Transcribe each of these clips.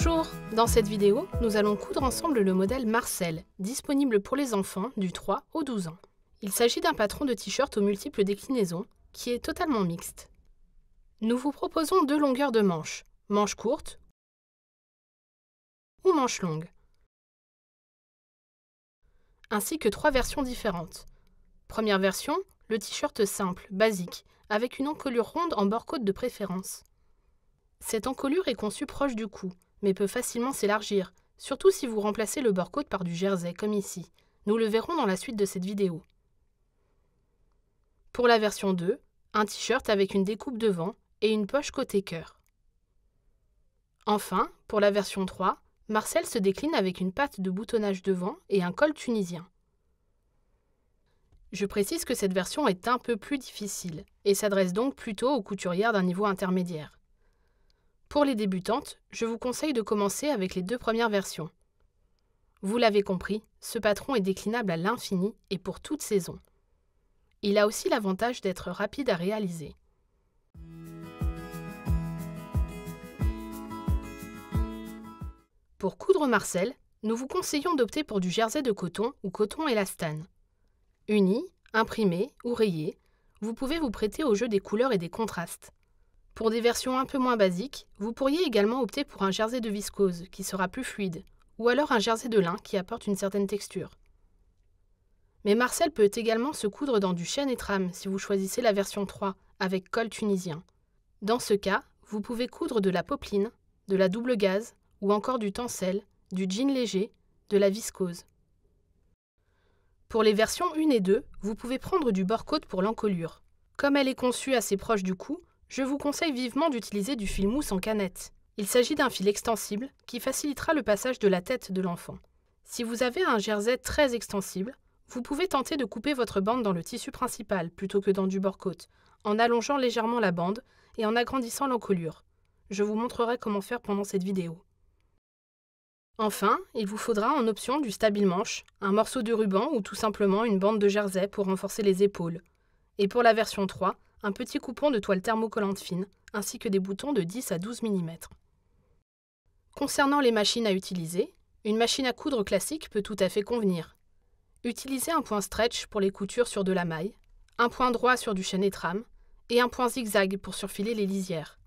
Bonjour Dans cette vidéo, nous allons coudre ensemble le modèle Marcel, disponible pour les enfants du 3 au 12 ans. Il s'agit d'un patron de t-shirt aux multiples déclinaisons, qui est totalement mixte. Nous vous proposons deux longueurs de manches, manche courte ou manche longue, ainsi que trois versions différentes. Première version, le t-shirt simple, basique, avec une encolure ronde en bord-côte de préférence. Cette encolure est conçue proche du cou, mais peut facilement s'élargir, surtout si vous remplacez le bord côte par du jersey comme ici. Nous le verrons dans la suite de cette vidéo. Pour la version 2, un t-shirt avec une découpe devant et une poche côté cœur. Enfin, pour la version 3, Marcel se décline avec une patte de boutonnage devant et un col tunisien. Je précise que cette version est un peu plus difficile et s'adresse donc plutôt aux couturières d'un niveau intermédiaire. Pour les débutantes, je vous conseille de commencer avec les deux premières versions. Vous l'avez compris, ce patron est déclinable à l'infini et pour toute saison. Il a aussi l'avantage d'être rapide à réaliser. Pour coudre Marcel, nous vous conseillons d'opter pour du jersey de coton ou coton élastane. Uni, imprimé ou rayé, vous pouvez vous prêter au jeu des couleurs et des contrastes. Pour des versions un peu moins basiques, vous pourriez également opter pour un jersey de viscose qui sera plus fluide, ou alors un jersey de lin qui apporte une certaine texture. Mais Marcel peut également se coudre dans du chêne et trame si vous choisissez la version 3 avec col tunisien. Dans ce cas, vous pouvez coudre de la popeline, de la double gaze ou encore du tencel, du jean léger, de la viscose. Pour les versions 1 et 2, vous pouvez prendre du bord-côte pour l'encolure. Comme elle est conçue assez proche du cou, je vous conseille vivement d'utiliser du fil mousse en canette. Il s'agit d'un fil extensible qui facilitera le passage de la tête de l'enfant. Si vous avez un jersey très extensible, vous pouvez tenter de couper votre bande dans le tissu principal plutôt que dans du bord-côte, en allongeant légèrement la bande et en agrandissant l'encolure. Je vous montrerai comment faire pendant cette vidéo. Enfin, il vous faudra en option du stable manche, un morceau de ruban ou tout simplement une bande de jersey pour renforcer les épaules. Et pour la version 3, un petit coupon de toile thermocollante fine, ainsi que des boutons de 10 à 12 mm. Concernant les machines à utiliser, une machine à coudre classique peut tout à fait convenir. Utilisez un point stretch pour les coutures sur de la maille, un point droit sur du et trame et un point zigzag pour surfiler les lisières.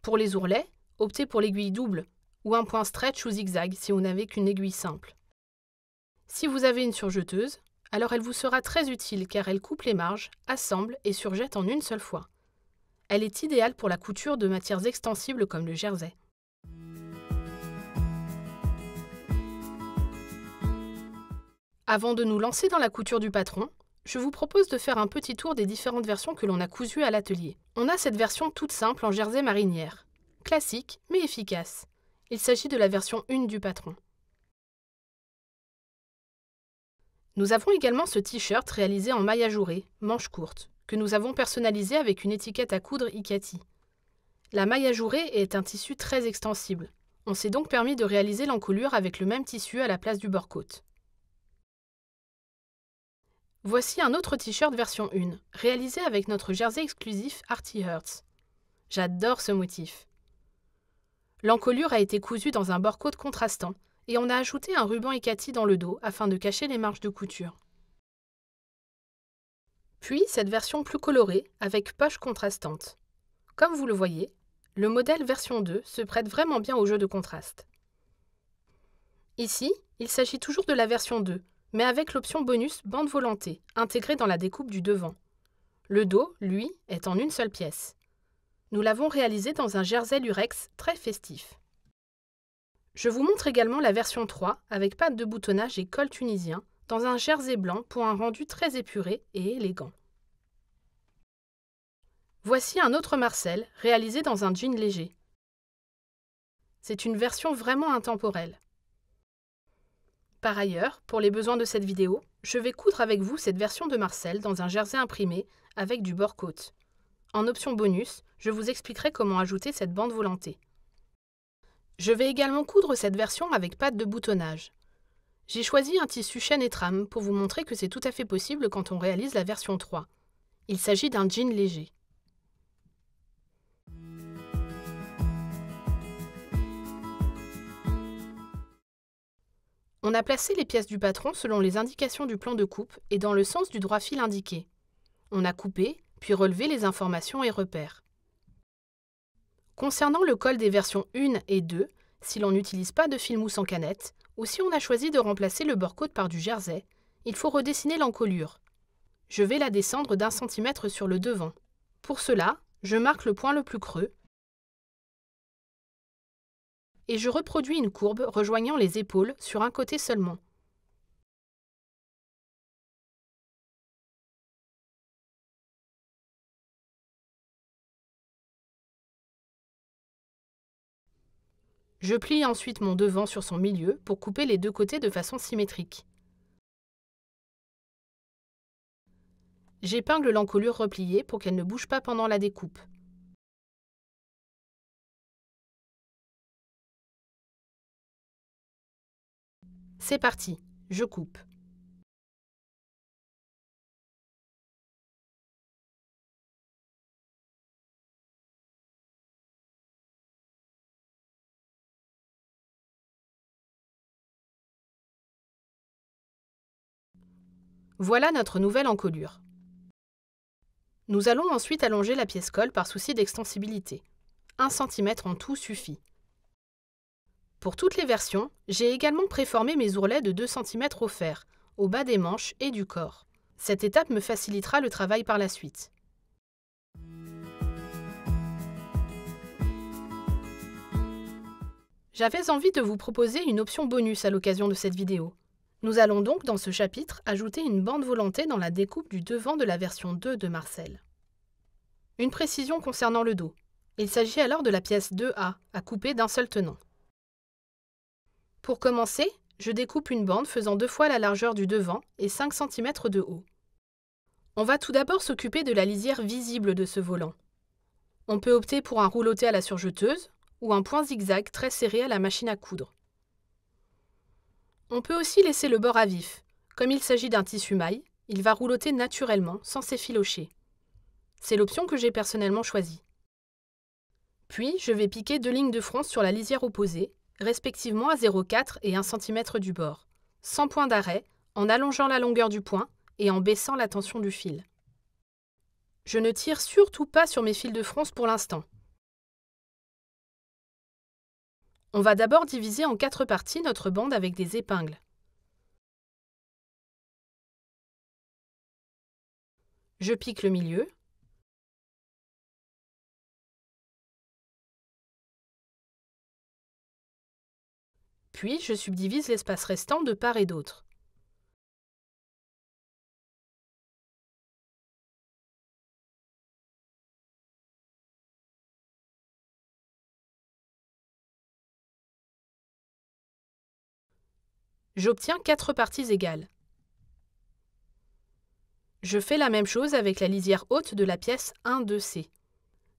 Pour les ourlets, optez pour l'aiguille double ou un point stretch ou zigzag si vous n'avez qu'une aiguille simple. Si vous avez une surjeteuse, alors elle vous sera très utile car elle coupe les marges, assemble et surjette en une seule fois. Elle est idéale pour la couture de matières extensibles comme le jersey. Avant de nous lancer dans la couture du patron, je vous propose de faire un petit tour des différentes versions que l'on a cousues à l'atelier. On a cette version toute simple en jersey marinière, classique mais efficace. Il s'agit de la version 1 du patron. Nous avons également ce t-shirt réalisé en maille ajourée, manche courte, que nous avons personnalisé avec une étiquette à coudre IKATI. La maille ajourée est un tissu très extensible. On s'est donc permis de réaliser l'encolure avec le même tissu à la place du bord côte. Voici un autre t-shirt version 1, réalisé avec notre jersey exclusif Artie Hertz. J'adore ce motif. L'encolure a été cousue dans un bord-côte contrastant, et on a ajouté un ruban écati dans le dos afin de cacher les marges de couture. Puis cette version plus colorée avec poche contrastante. Comme vous le voyez, le modèle version 2 se prête vraiment bien au jeu de contraste. Ici, il s'agit toujours de la version 2, mais avec l'option bonus bande volantée intégrée dans la découpe du devant. Le dos, lui, est en une seule pièce. Nous l'avons réalisé dans un jersey lurex très festif. Je vous montre également la version 3 avec pâte de boutonnage et col tunisien dans un jersey blanc pour un rendu très épuré et élégant. Voici un autre Marcel réalisé dans un jean léger. C'est une version vraiment intemporelle. Par ailleurs, pour les besoins de cette vidéo, je vais coudre avec vous cette version de Marcel dans un jersey imprimé avec du bord côte. En option bonus, je vous expliquerai comment ajouter cette bande volantée. Je vais également coudre cette version avec pâte de boutonnage. J'ai choisi un tissu chaîne et trame pour vous montrer que c'est tout à fait possible quand on réalise la version 3. Il s'agit d'un jean léger. On a placé les pièces du patron selon les indications du plan de coupe et dans le sens du droit fil indiqué. On a coupé, puis relevé les informations et repères. Concernant le col des versions 1 et 2, si l'on n'utilise pas de fil mousse en canette, ou si on a choisi de remplacer le bord côte par du jersey, il faut redessiner l'encolure. Je vais la descendre d'un centimètre sur le devant. Pour cela, je marque le point le plus creux et je reproduis une courbe rejoignant les épaules sur un côté seulement. Je plie ensuite mon devant sur son milieu pour couper les deux côtés de façon symétrique. J'épingle l'encolure repliée pour qu'elle ne bouge pas pendant la découpe. C'est parti, je coupe. Voilà notre nouvelle encolure. Nous allons ensuite allonger la pièce colle par souci d'extensibilité. 1 cm en tout suffit. Pour toutes les versions, j'ai également préformé mes ourlets de 2 cm fer, au bas des manches et du corps. Cette étape me facilitera le travail par la suite. J'avais envie de vous proposer une option bonus à l'occasion de cette vidéo. Nous allons donc, dans ce chapitre, ajouter une bande volantée dans la découpe du devant de la version 2 de Marcel. Une précision concernant le dos. Il s'agit alors de la pièce 2A, à couper d'un seul tenant. Pour commencer, je découpe une bande faisant deux fois la largeur du devant et 5 cm de haut. On va tout d'abord s'occuper de la lisière visible de ce volant. On peut opter pour un rouloté à la surjeteuse ou un point zigzag très serré à la machine à coudre. On peut aussi laisser le bord à vif. Comme il s'agit d'un tissu maille, il va rouloter naturellement, sans s'effilocher. C'est l'option que j'ai personnellement choisie. Puis, je vais piquer deux lignes de fronce sur la lisière opposée, respectivement à 0,4 et 1 cm du bord, sans point d'arrêt, en allongeant la longueur du point et en baissant la tension du fil. Je ne tire surtout pas sur mes fils de fronce pour l'instant. On va d'abord diviser en quatre parties notre bande avec des épingles. Je pique le milieu. Puis je subdivise l'espace restant de part et d'autre. J'obtiens quatre parties égales. Je fais la même chose avec la lisière haute de la pièce 1-2C.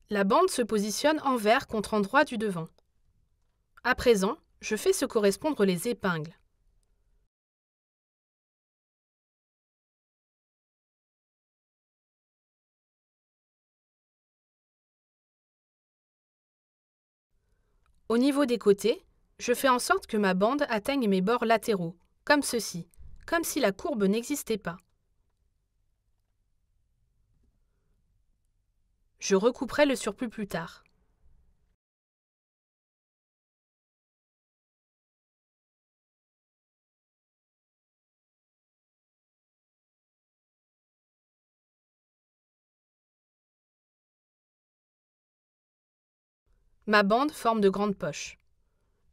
La bande se positionne envers contre endroit du devant. À présent, je fais se correspondre les épingles. Au niveau des côtés, je fais en sorte que ma bande atteigne mes bords latéraux, comme ceci, comme si la courbe n'existait pas. Je recouperai le surplus plus tard. Ma bande forme de grandes poches.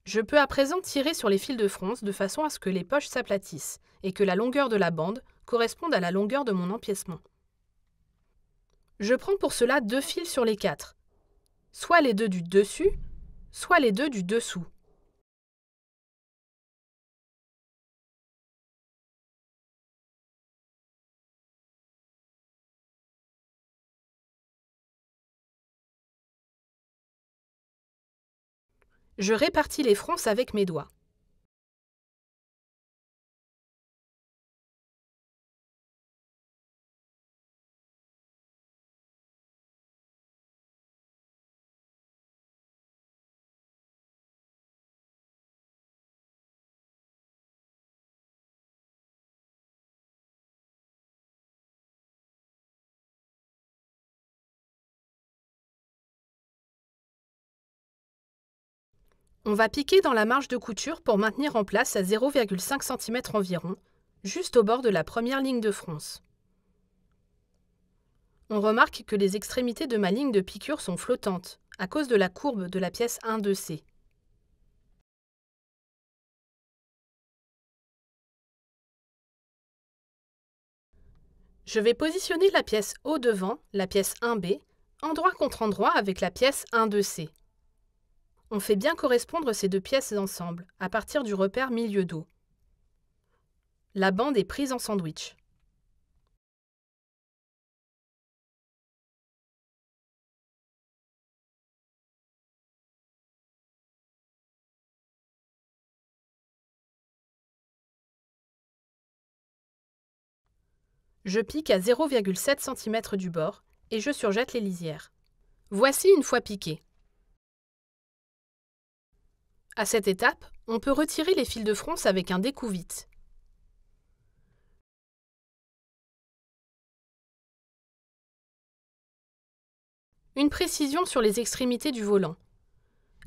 Je peux à présent tirer sur les fils de fronce de façon à ce que les poches s'aplatissent et que la longueur de la bande corresponde à la longueur de mon empiècement. Je prends pour cela deux fils sur les quatre, soit les deux du dessus, soit les deux du dessous. Je répartis les fronces avec mes doigts. On va piquer dans la marge de couture pour maintenir en place à 0,5 cm environ, juste au bord de la première ligne de fronce. On remarque que les extrémités de ma ligne de piqûre sont flottantes, à cause de la courbe de la pièce 1-2C. Je vais positionner la pièce au devant, la pièce 1B, endroit contre endroit avec la pièce 1-2C. On fait bien correspondre ces deux pièces ensemble, à partir du repère milieu d'eau. La bande est prise en sandwich. Je pique à 0,7 cm du bord et je surjette les lisières. Voici une fois piqué. À cette étape, on peut retirer les fils de fronce avec un découvite. Une précision sur les extrémités du volant.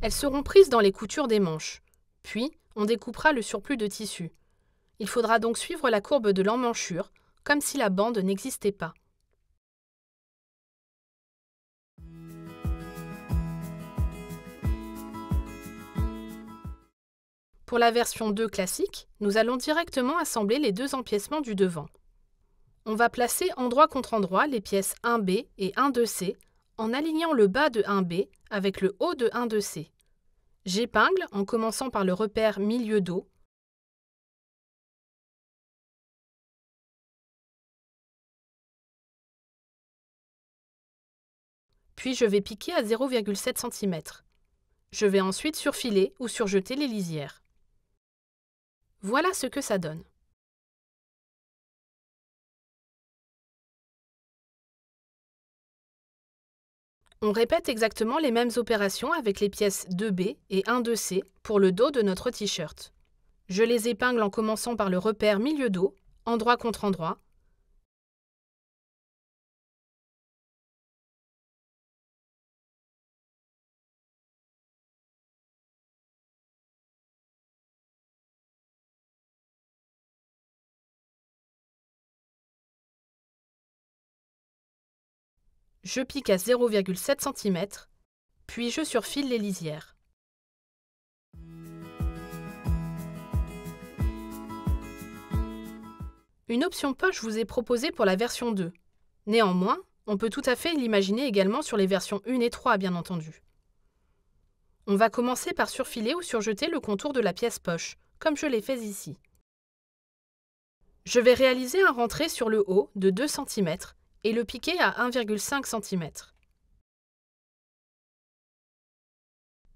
Elles seront prises dans les coutures des manches. Puis, on découpera le surplus de tissu. Il faudra donc suivre la courbe de l'emmanchure, comme si la bande n'existait pas. Pour la version 2 classique, nous allons directement assembler les deux empiècements du devant. On va placer endroit contre endroit les pièces 1B et 1 c en alignant le bas de 1B avec le haut de 1 c J'épingle en commençant par le repère milieu d'eau puis je vais piquer à 0,7 cm. Je vais ensuite surfiler ou surjeter les lisières. Voilà ce que ça donne. On répète exactement les mêmes opérations avec les pièces 2B et 1 de c pour le dos de notre t-shirt. Je les épingle en commençant par le repère milieu dos, endroit contre endroit, je pique à 0,7 cm, puis je surfile les lisières. Une option poche vous est proposée pour la version 2. Néanmoins, on peut tout à fait l'imaginer également sur les versions 1 et 3, bien entendu. On va commencer par surfiler ou surjeter le contour de la pièce poche, comme je l'ai fait ici. Je vais réaliser un rentré sur le haut de 2 cm et le piquer à 1,5 cm.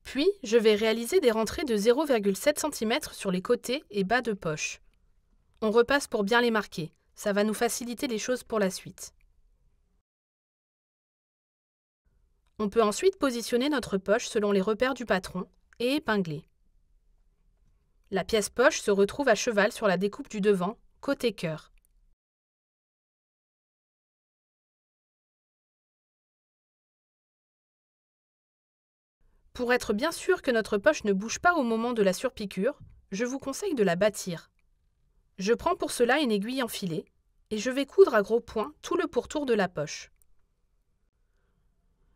Puis, je vais réaliser des rentrées de 0,7 cm sur les côtés et bas de poche. On repasse pour bien les marquer, ça va nous faciliter les choses pour la suite. On peut ensuite positionner notre poche selon les repères du patron et épingler. La pièce poche se retrouve à cheval sur la découpe du devant, côté cœur. Pour être bien sûr que notre poche ne bouge pas au moment de la surpiqûre, je vous conseille de la bâtir. Je prends pour cela une aiguille enfilée et je vais coudre à gros points tout le pourtour de la poche.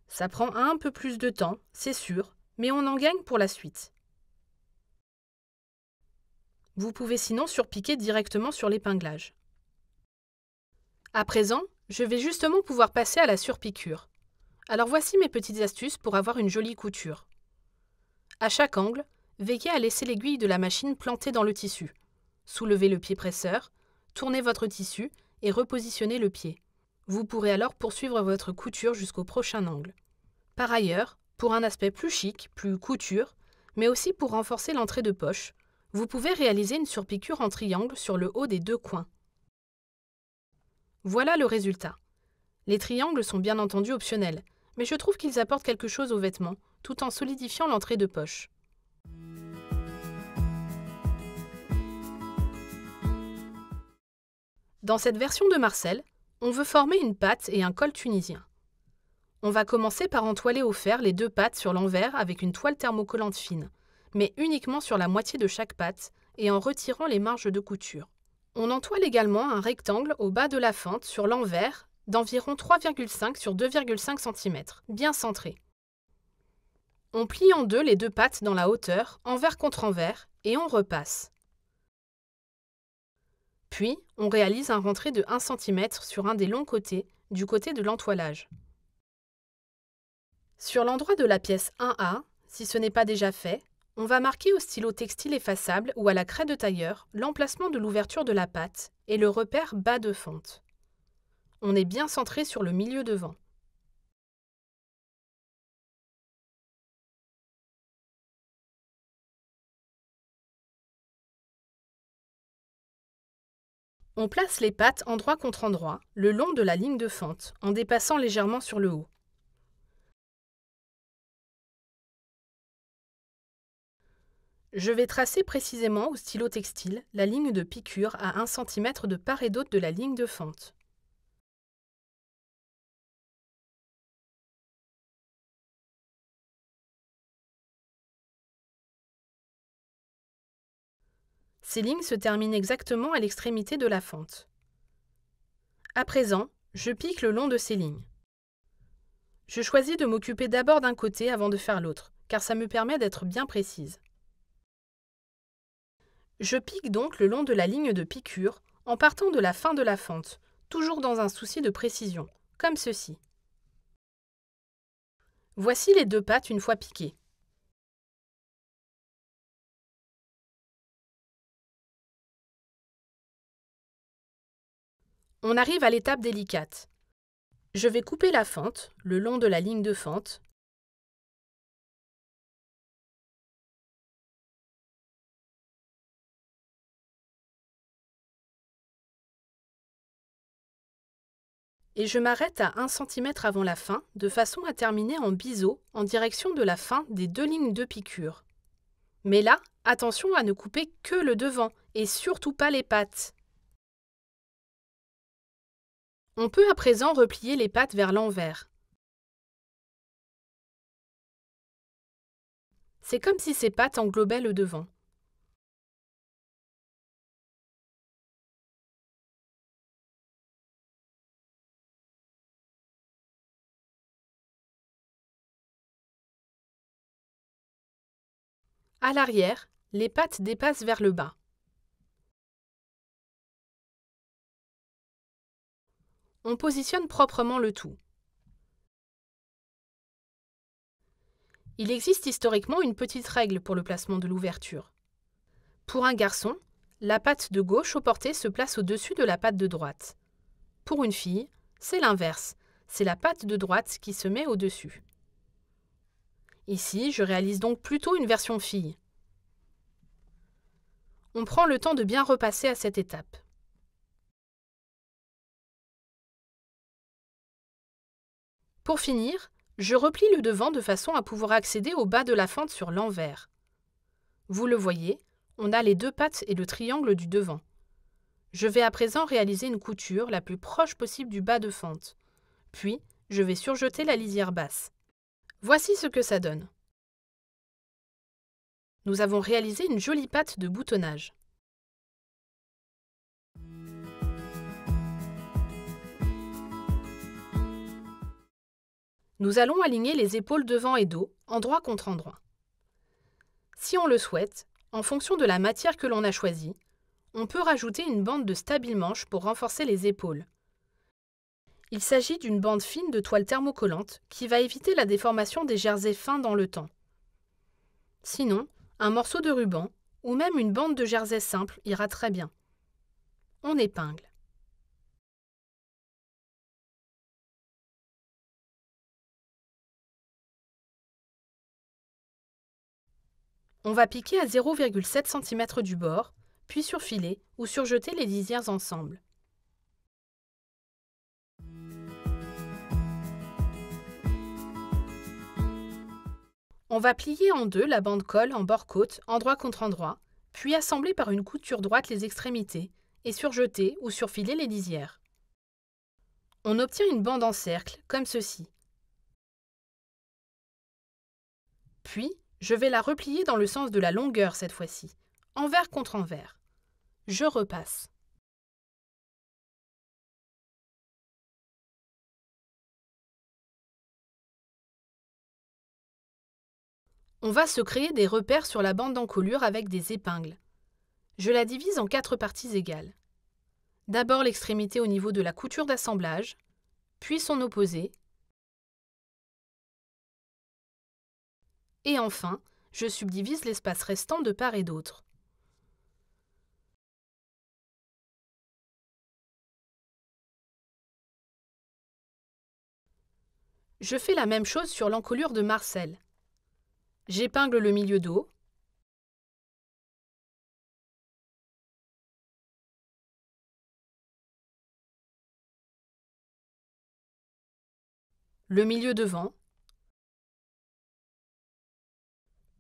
Ça prend un peu plus de temps, c'est sûr, mais on en gagne pour la suite. Vous pouvez sinon surpiquer directement sur l'épinglage. À présent, je vais justement pouvoir passer à la surpiqûre. Alors voici mes petites astuces pour avoir une jolie couture. À chaque angle, veillez à laisser l'aiguille de la machine plantée dans le tissu. Soulevez le pied presseur, tournez votre tissu et repositionnez le pied. Vous pourrez alors poursuivre votre couture jusqu'au prochain angle. Par ailleurs, pour un aspect plus chic, plus couture, mais aussi pour renforcer l'entrée de poche, vous pouvez réaliser une surpiqûre en triangle sur le haut des deux coins. Voilà le résultat. Les triangles sont bien entendu optionnels, mais je trouve qu'ils apportent quelque chose aux vêtements, tout en solidifiant l'entrée de poche. Dans cette version de Marcel, on veut former une patte et un col tunisien. On va commencer par entoiler au fer les deux pattes sur l'envers avec une toile thermocollante fine, mais uniquement sur la moitié de chaque patte et en retirant les marges de couture. On entoile également un rectangle au bas de la fente sur l'envers d'environ 3,5 sur 2,5 cm, bien centré. On plie en deux les deux pattes dans la hauteur, envers contre envers, et on repasse. Puis, on réalise un rentré de 1 cm sur un des longs côtés, du côté de l'entoilage. Sur l'endroit de la pièce 1A, si ce n'est pas déjà fait, on va marquer au stylo textile effaçable ou à la craie de tailleur l'emplacement de l'ouverture de la pâte et le repère bas de fonte on est bien centré sur le milieu devant. On place les pattes endroit contre endroit, le long de la ligne de fente, en dépassant légèrement sur le haut. Je vais tracer précisément au stylo textile la ligne de piqûre à 1 cm de part et d'autre de la ligne de fente. Ces lignes se terminent exactement à l'extrémité de la fente. À présent, je pique le long de ces lignes. Je choisis de m'occuper d'abord d'un côté avant de faire l'autre, car ça me permet d'être bien précise. Je pique donc le long de la ligne de piqûre en partant de la fin de la fente, toujours dans un souci de précision, comme ceci. Voici les deux pattes une fois piquées. On arrive à l'étape délicate. Je vais couper la fente le long de la ligne de fente. Et je m'arrête à 1 cm avant la fin, de façon à terminer en biseau en direction de la fin des deux lignes de piqûre. Mais là, attention à ne couper que le devant et surtout pas les pattes. On peut à présent replier les pattes vers l'envers. C'est comme si ces pattes englobaient le devant. À l'arrière, les pattes dépassent vers le bas. on positionne proprement le tout. Il existe historiquement une petite règle pour le placement de l'ouverture. Pour un garçon, la patte de gauche au porté se place au-dessus de la patte de droite. Pour une fille, c'est l'inverse, c'est la patte de droite qui se met au-dessus. Ici, je réalise donc plutôt une version fille. On prend le temps de bien repasser à cette étape. Pour finir, je replie le devant de façon à pouvoir accéder au bas de la fente sur l'envers. Vous le voyez, on a les deux pattes et le triangle du devant. Je vais à présent réaliser une couture la plus proche possible du bas de fente. Puis, je vais surjeter la lisière basse. Voici ce que ça donne. Nous avons réalisé une jolie patte de boutonnage. Nous allons aligner les épaules devant et dos, endroit contre endroit. Si on le souhaite, en fonction de la matière que l'on a choisie, on peut rajouter une bande de stable manche pour renforcer les épaules. Il s'agit d'une bande fine de toile thermocollante qui va éviter la déformation des jerseys fins dans le temps. Sinon, un morceau de ruban ou même une bande de jersey simple ira très bien. On épingle. On va piquer à 0,7 cm du bord, puis surfiler ou surjeter les lisières ensemble. On va plier en deux la bande colle en bord côte, endroit contre endroit, puis assembler par une couture droite les extrémités et surjeter ou surfiler les lisières. On obtient une bande en cercle, comme ceci. Puis, je vais la replier dans le sens de la longueur cette fois-ci, envers contre envers. Je repasse. On va se créer des repères sur la bande d'encolure avec des épingles. Je la divise en quatre parties égales. D'abord l'extrémité au niveau de la couture d'assemblage, puis son opposé, Et enfin, je subdivise l'espace restant de part et d'autre. Je fais la même chose sur l'encolure de Marcel. J'épingle le milieu d'eau. Le milieu devant.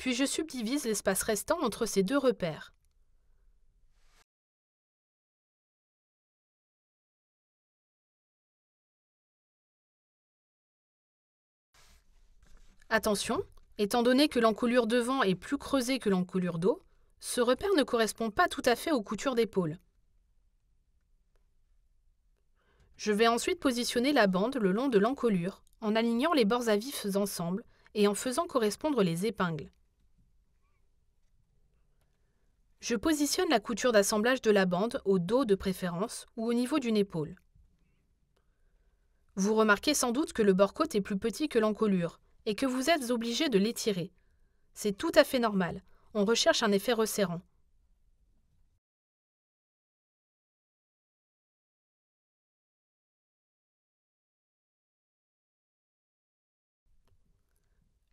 puis je subdivise l'espace restant entre ces deux repères. Attention, étant donné que l'encolure devant est plus creusée que l'encolure d'eau, ce repère ne correspond pas tout à fait aux coutures d'épaule. Je vais ensuite positionner la bande le long de l'encolure en alignant les bords à vifs ensemble et en faisant correspondre les épingles. Je positionne la couture d'assemblage de la bande au dos de préférence ou au niveau d'une épaule. Vous remarquez sans doute que le bord côte est plus petit que l'encolure et que vous êtes obligé de l'étirer. C'est tout à fait normal, on recherche un effet resserrant.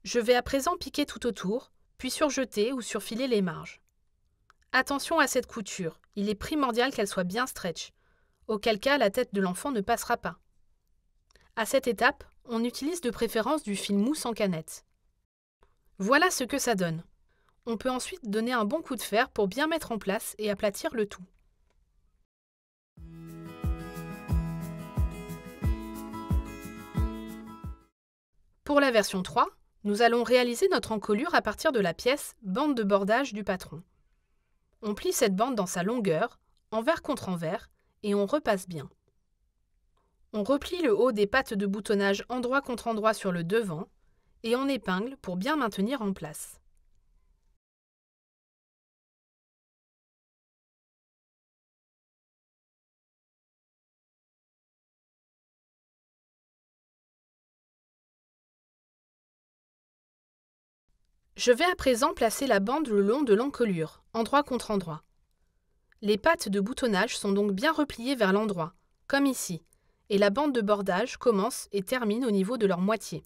Je vais à présent piquer tout autour, puis surjeter ou surfiler les marges. Attention à cette couture, il est primordial qu'elle soit bien stretch, auquel cas la tête de l'enfant ne passera pas. À cette étape, on utilise de préférence du fil mousse en canette. Voilà ce que ça donne. On peut ensuite donner un bon coup de fer pour bien mettre en place et aplatir le tout. Pour la version 3, nous allons réaliser notre encolure à partir de la pièce Bande de bordage du patron. On plie cette bande dans sa longueur, envers contre envers, et on repasse bien. On replie le haut des pattes de boutonnage endroit contre endroit sur le devant et on épingle pour bien maintenir en place. Je vais à présent placer la bande le long de l'encolure, endroit contre endroit. Les pattes de boutonnage sont donc bien repliées vers l'endroit, comme ici, et la bande de bordage commence et termine au niveau de leur moitié.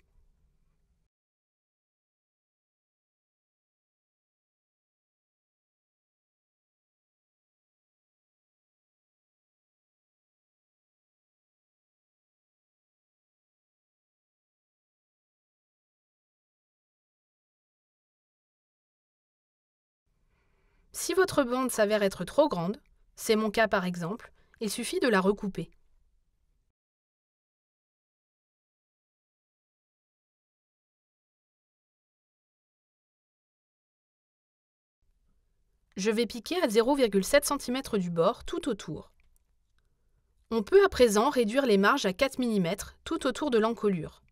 Si votre bande s'avère être trop grande, c'est mon cas par exemple, il suffit de la recouper. Je vais piquer à 0,7 cm du bord tout autour. On peut à présent réduire les marges à 4 mm tout autour de l'encolure.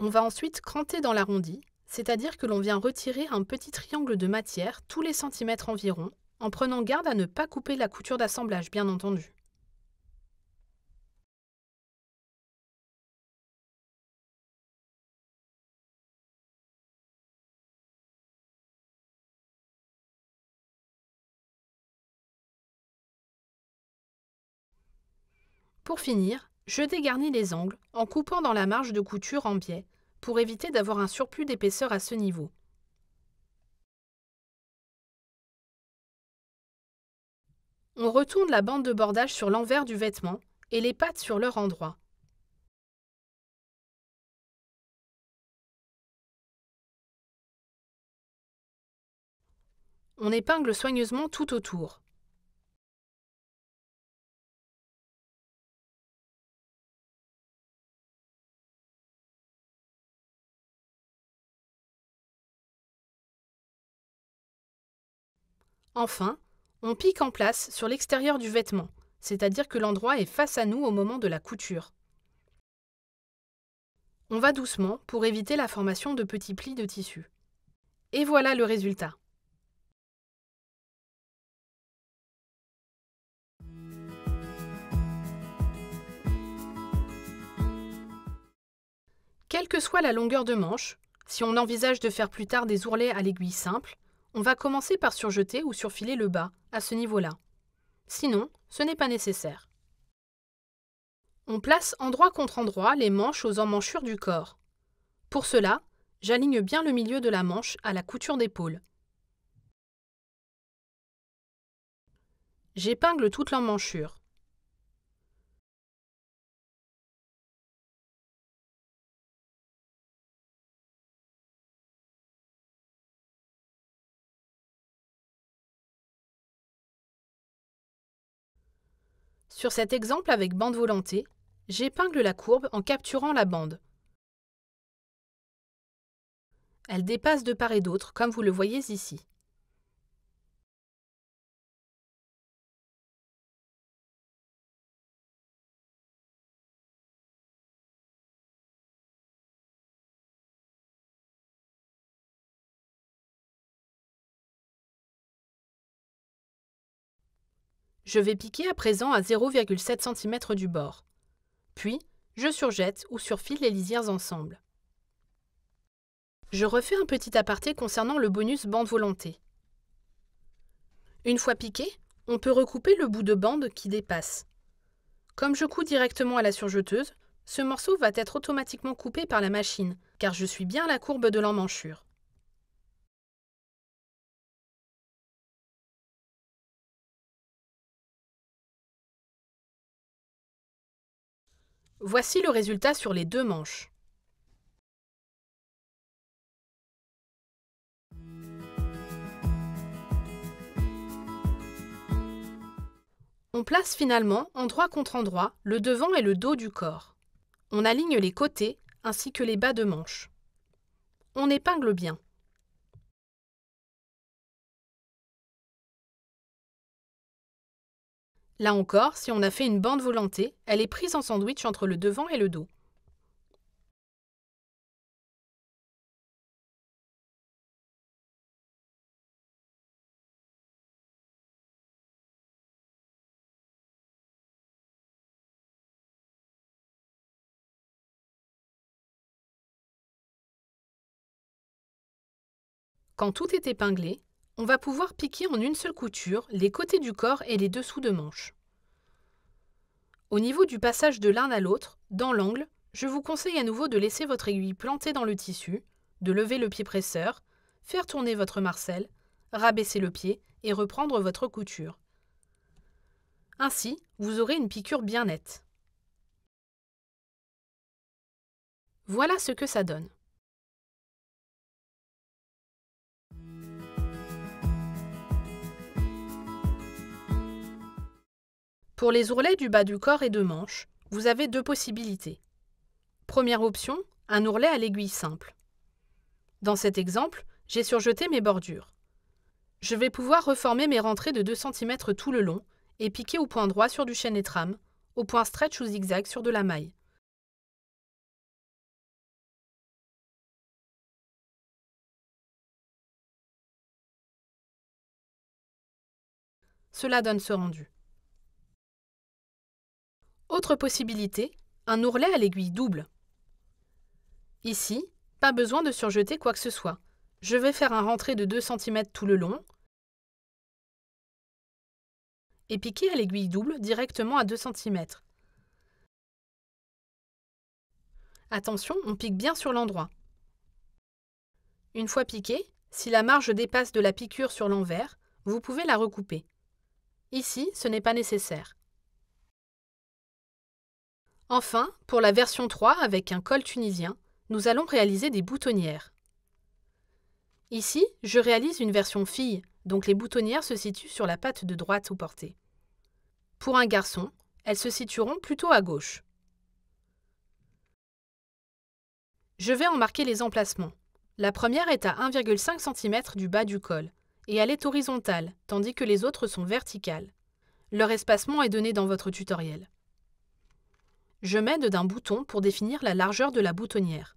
On va ensuite cranter dans l'arrondi, c'est-à-dire que l'on vient retirer un petit triangle de matière tous les centimètres environ, en prenant garde à ne pas couper la couture d'assemblage, bien entendu. Pour finir, je dégarnis les angles en coupant dans la marge de couture en biais pour éviter d'avoir un surplus d'épaisseur à ce niveau. On retourne la bande de bordage sur l'envers du vêtement et les pattes sur leur endroit. On épingle soigneusement tout autour. Enfin, on pique en place sur l'extérieur du vêtement, c'est-à-dire que l'endroit est face à nous au moment de la couture. On va doucement pour éviter la formation de petits plis de tissu. Et voilà le résultat. Quelle que soit la longueur de manche, si on envisage de faire plus tard des ourlets à l'aiguille simple, on va commencer par surjeter ou surfiler le bas, à ce niveau-là. Sinon, ce n'est pas nécessaire. On place endroit contre endroit les manches aux emmanchures du corps. Pour cela, j'aligne bien le milieu de la manche à la couture d'épaule. J'épingle toute l'emmanchure. Sur cet exemple avec bande volonté, j'épingle la courbe en capturant la bande. Elle dépasse de part et d'autre, comme vous le voyez ici. Je vais piquer à présent à 0,7 cm du bord. Puis, je surjette ou surfile les lisières ensemble. Je refais un petit aparté concernant le bonus bande volonté. Une fois piqué, on peut recouper le bout de bande qui dépasse. Comme je couds directement à la surjeteuse, ce morceau va être automatiquement coupé par la machine, car je suis bien la courbe de l'emmanchure. Voici le résultat sur les deux manches. On place finalement, endroit contre endroit, le devant et le dos du corps. On aligne les côtés ainsi que les bas de manche. On épingle bien. Là encore, si on a fait une bande volonté, elle est prise en sandwich entre le devant et le dos. Quand tout est épinglé, on va pouvoir piquer en une seule couture les côtés du corps et les dessous de manche. Au niveau du passage de l'un à l'autre, dans l'angle, je vous conseille à nouveau de laisser votre aiguille plantée dans le tissu, de lever le pied presseur, faire tourner votre marcelle, rabaisser le pied et reprendre votre couture. Ainsi, vous aurez une piqûre bien nette. Voilà ce que ça donne. Pour les ourlets du bas du corps et de manche, vous avez deux possibilités. Première option, un ourlet à l'aiguille simple. Dans cet exemple, j'ai surjeté mes bordures. Je vais pouvoir reformer mes rentrées de 2 cm tout le long et piquer au point droit sur du chêne tram, au point stretch ou zigzag sur de la maille. Cela donne ce rendu. Autre possibilité, un ourlet à l'aiguille double. Ici, pas besoin de surjeter quoi que ce soit. Je vais faire un rentré de 2 cm tout le long et piquer à l'aiguille double directement à 2 cm. Attention, on pique bien sur l'endroit. Une fois piqué, si la marge dépasse de la piqûre sur l'envers, vous pouvez la recouper. Ici, ce n'est pas nécessaire. Enfin, pour la version 3 avec un col tunisien, nous allons réaliser des boutonnières. Ici, je réalise une version fille, donc les boutonnières se situent sur la patte de droite ou portée. Pour un garçon, elles se situeront plutôt à gauche. Je vais en marquer les emplacements. La première est à 1,5 cm du bas du col, et elle est horizontale, tandis que les autres sont verticales. Leur espacement est donné dans votre tutoriel je m'aide d'un bouton pour définir la largeur de la boutonnière.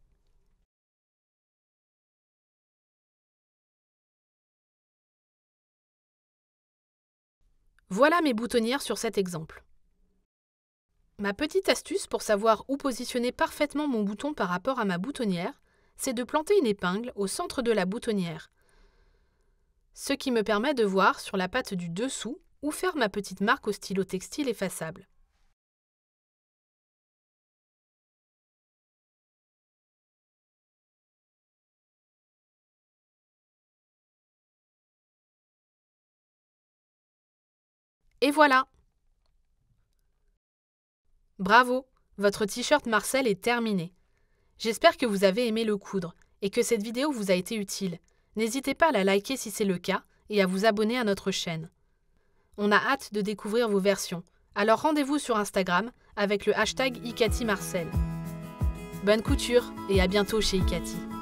Voilà mes boutonnières sur cet exemple. Ma petite astuce pour savoir où positionner parfaitement mon bouton par rapport à ma boutonnière, c'est de planter une épingle au centre de la boutonnière, ce qui me permet de voir sur la patte du dessous où faire ma petite marque au stylo textile effaçable. Et voilà Bravo Votre t-shirt Marcel est terminé. J'espère que vous avez aimé le coudre et que cette vidéo vous a été utile. N'hésitez pas à la liker si c'est le cas et à vous abonner à notre chaîne. On a hâte de découvrir vos versions, alors rendez-vous sur Instagram avec le hashtag IKATIMARCEL. Bonne couture et à bientôt chez IKATI